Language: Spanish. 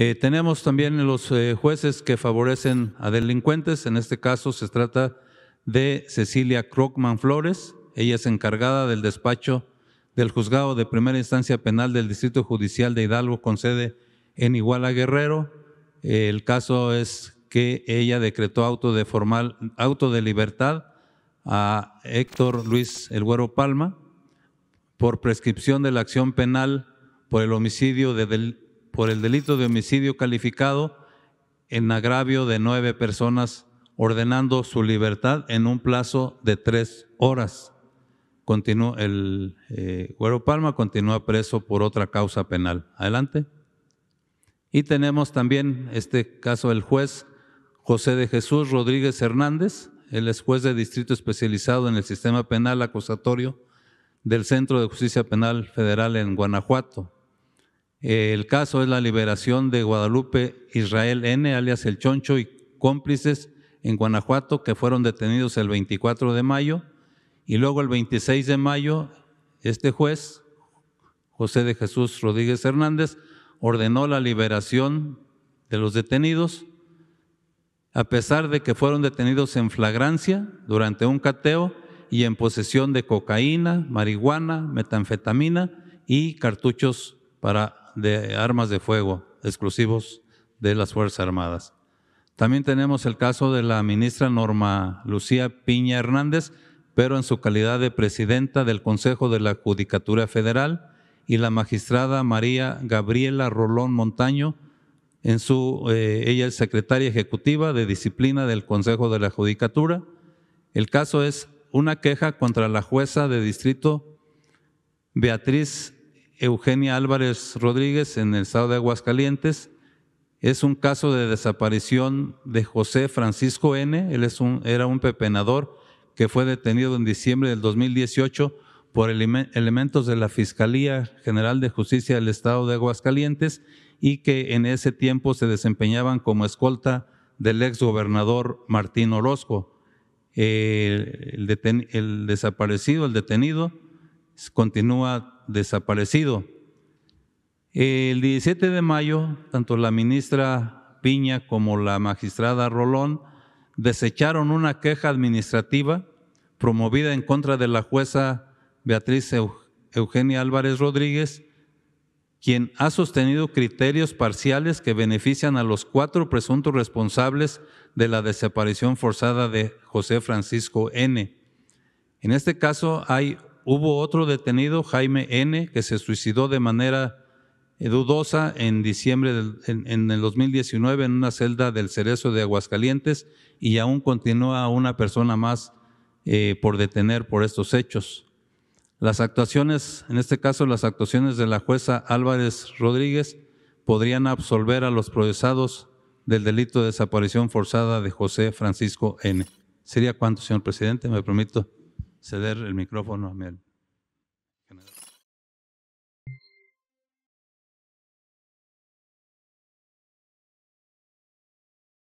Eh, tenemos también los eh, jueces que favorecen a delincuentes. En este caso se trata de Cecilia Crockman Flores. Ella es encargada del despacho del juzgado de primera instancia penal del Distrito Judicial de Hidalgo con sede en Iguala Guerrero. Eh, el caso es que ella decretó auto de, formal, auto de libertad a Héctor Luis El Güero Palma por prescripción de la acción penal por el homicidio de del por el delito de homicidio calificado en agravio de nueve personas, ordenando su libertad en un plazo de tres horas. el eh, Güero Palma continúa preso por otra causa penal. Adelante. Y tenemos también este caso del juez José de Jesús Rodríguez Hernández, el es juez de distrito especializado en el sistema penal acusatorio del Centro de Justicia Penal Federal en Guanajuato. El caso es la liberación de Guadalupe Israel N., alias El Choncho, y cómplices en Guanajuato que fueron detenidos el 24 de mayo. Y luego el 26 de mayo, este juez, José de Jesús Rodríguez Hernández, ordenó la liberación de los detenidos, a pesar de que fueron detenidos en flagrancia durante un cateo y en posesión de cocaína, marihuana, metanfetamina y cartuchos para de armas de fuego exclusivos de las Fuerzas Armadas. También tenemos el caso de la ministra Norma Lucía Piña Hernández, pero en su calidad de presidenta del Consejo de la Judicatura Federal, y la magistrada María Gabriela Rolón Montaño, en su, eh, ella es secretaria ejecutiva de disciplina del Consejo de la Judicatura. El caso es una queja contra la jueza de distrito Beatriz Eugenia Álvarez Rodríguez en el estado de Aguascalientes. Es un caso de desaparición de José Francisco N. Él es un, era un pepenador que fue detenido en diciembre del 2018 por elementos de la Fiscalía General de Justicia del Estado de Aguascalientes y que en ese tiempo se desempeñaban como escolta del exgobernador Martín Orozco. Eh, el desaparecido, el detenido, continúa desaparecido. El 17 de mayo, tanto la ministra Piña como la magistrada Rolón desecharon una queja administrativa promovida en contra de la jueza Beatriz Eugenia Álvarez Rodríguez, quien ha sostenido criterios parciales que benefician a los cuatro presuntos responsables de la desaparición forzada de José Francisco N. En este caso hay hubo otro detenido, Jaime N., que se suicidó de manera eh, dudosa en diciembre del, en, 2019 en una celda del Cerezo de Aguascalientes y aún continúa una persona más eh, por detener por estos hechos. Las actuaciones, en este caso las actuaciones de la jueza Álvarez Rodríguez, podrían absolver a los procesados del delito de desaparición forzada de José Francisco N. ¿Sería cuánto, señor presidente? Me permito ceder el micrófono a Mel.